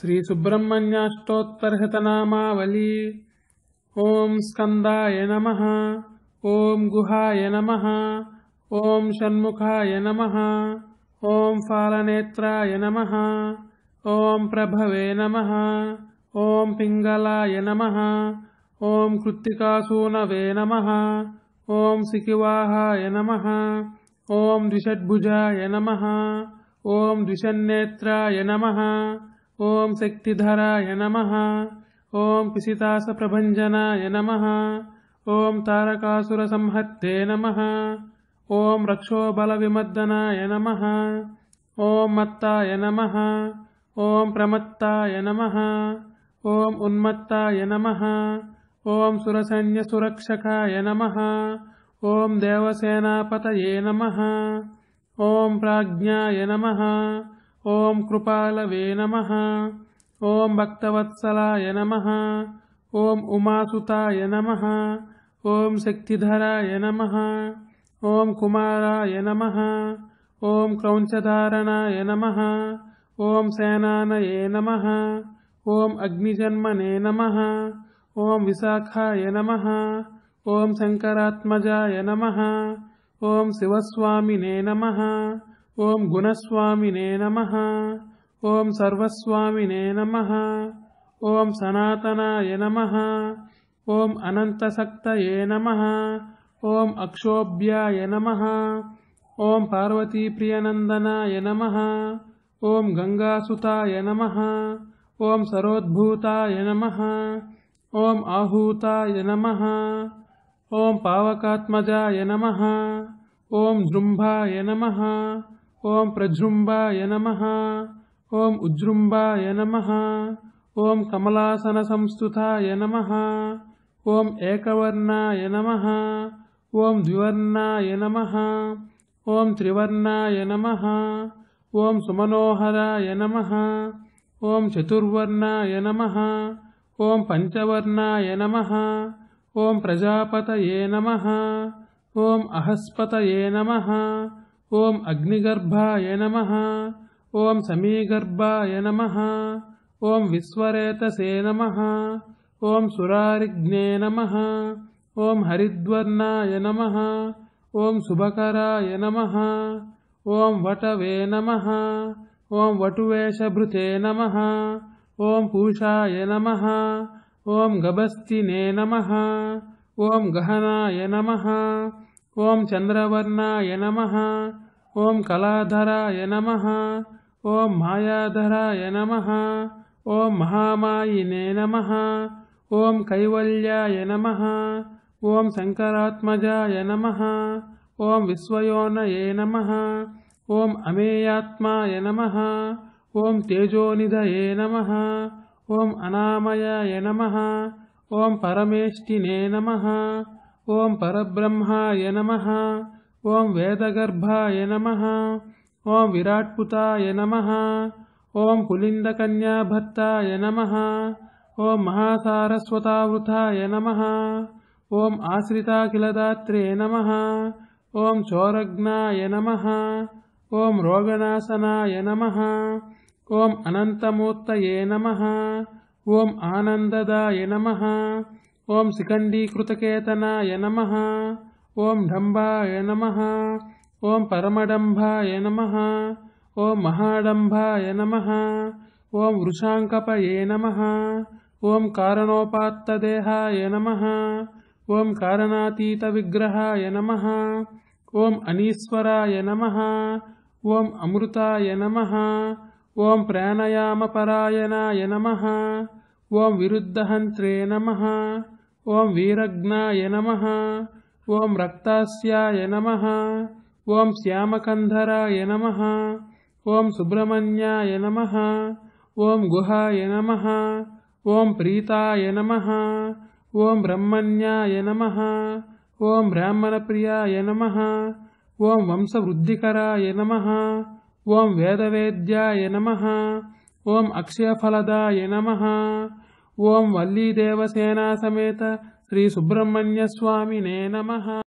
श्रीसुब्रह्मण्याष्टोत्तर्हतनामावली ॐ स्कन्दाय नमः ॐ गुहाय नमः ॐ षण्मुखाय नमः ॐ फालनेत्राय नमः ॐ प्रभवे नमः ॐ पिङ्गलाय नमः ॐ कृत्तिकासूनवे नमः ॐ सिकिवाहाय नमः ॐ द्विषड्भुजाय नमः ॐ द्विषन्नेत्राय नमः ॐ शक्तिधराय नमः ॐ पिशिदासप्रभञ्जनाय नमः ॐ तारकासुरसंहत्ते नमः ॐ रक्षोबलविमर्दनाय नमः ॐ मत्ताय नमः ॐ प्रमत्ताय नमः ॐ उन्मत्ताय नमः ॐ सुरसैन्यसुरक्षकाय नमः ॐ देवसेनापतये नमः ॐ प्राज्ञाय नमः ॐ कृपालवे नमः ॐ भक्तवत्सलाय नमः ॐ उमासुताय नमः ॐ शक्तिधराय नमः ॐ कुमाराय नमः ॐ क्रौञ्चधारणाय नमः ॐ सेनानये सेनानय नमः ॐ अग्निजन्मने नमः ॐ विशाखाय नमः ॐ शङ्करात्मजाय नमः ॐ शिवस्वामिने नमः ఓం గుణస్వామినే నమ ఓం సర్వస్వామినే నమ ఓం సనాతనాయ నమ ఓం అనంతసక్తయే నమ ఓం అక్షోభ్యాయ నమ ఓం పార్వతీప్రియనందనాయ నమ ఓం గంగాసుతాయ నమ ఓం సరోద్భూతాయ నమ ఓం आहूताय नमः ॐ पावकात्मजाय नमः ॐ जृम्भाय नमः ఓం ప్రజృంబాయ నమ ఓం ఉజృంబాయ నమ ఓం కమలాసన సంస్థుతాయ నమ ఓం ఏకవర్ణాయ నమ ఓం ద్వివర్ణాయ నమ ఓం త్రివర్ణాయ నమ ఓం సుమనోహరాయ నమ ఓం చతుర్వర్ణాయ నమ ఓం పంచవర్ణాయ నమ ఓం ప్రజాపతయే నమ ఓం అహస్పతయే నమ ॐ अग्निगर्भाय नमः ॐ समीगर्भाय नमः ॐ विश्वरेतसे नमः ॐ सुरारिघ्ने नमः ॐ हरिद्वर्णाय नमः ॐ शुभकराय नमः ॐ वटवे नमः ॐ वटुवेशभृते नमः ॐ पूषाय नमः ॐ गभस्तिने नमः ॐ गहनाय नमः ॐ चन्द्रवर्णाय नमः ॐ कलाधराय नमः ॐ मायाधराय नमः ॐ महामायिने नमः ॐ कैवल्याय नमः ॐ शङ्करात्मजाय नमः ॐ विश्वयोनये नमः ॐ अमेयात्माय नमः ॐ तेजोनिधये नमः ॐ अनामयाय नमः ॐ परमेष्टिने नमः ఓం పరబ్రహ్మాయ నమ ఓం వేదగర్భాయ నమ ఓం విరాట్పుతాయ నమ ఓం పులిందకన్యాభర్తాయ నమ ఓం మహాసారస్వతావృతాయ నమ ఓం ఆశ్రితాఖిలదాత్రే నమ ఓం చోరగ్నాయ నమ ఓం రోగనాశనాయ నమ ఓం అనంతమూర్తయే నమ ఓం ఆనందదాయ నమ ఓం శిఖండీకృతకేతనాయ నమ ఓం డంబాయ నమ ఓం పరమడంభాయ నమ ఓం మహాడంభాయ నమ ఓం వృషాంకపయే నమ ఓం కారణోపాత్తదేహాయ నమ ఓం కారణాతీత విగ్రహాయ నమ ఓం అనీశ్వరాయ నమ ఓం అమృతాయ నమ ఓం ప్రాణయామపరాయణాయ నమ ఓం విరుద్ధహంత్రే నమ ఓం వీరగ్నాయ నమ ఓం రక్తాస్యాయ నమ ఓం శ్యామకంధరాయ నమ ఓం సుబ్రహ్మణ్యాయ నమ ఓం గుహాయ నమ ఓం ప్రీతాయ నమ ఓం బ్రహ్మణ్యాయ నమ ఓం బ్రాహ్మణప్రియాయ నమ ఓం వంశవృద్ధికరాయ నమ ఓం వేదవేద్యాయ నమ ఓం అక్షయఫలదాయ నమ ఓం వల్లీదేవసేనా సమేత శ్రీ సుబ్రహ్మణ్య స్వామినే నమ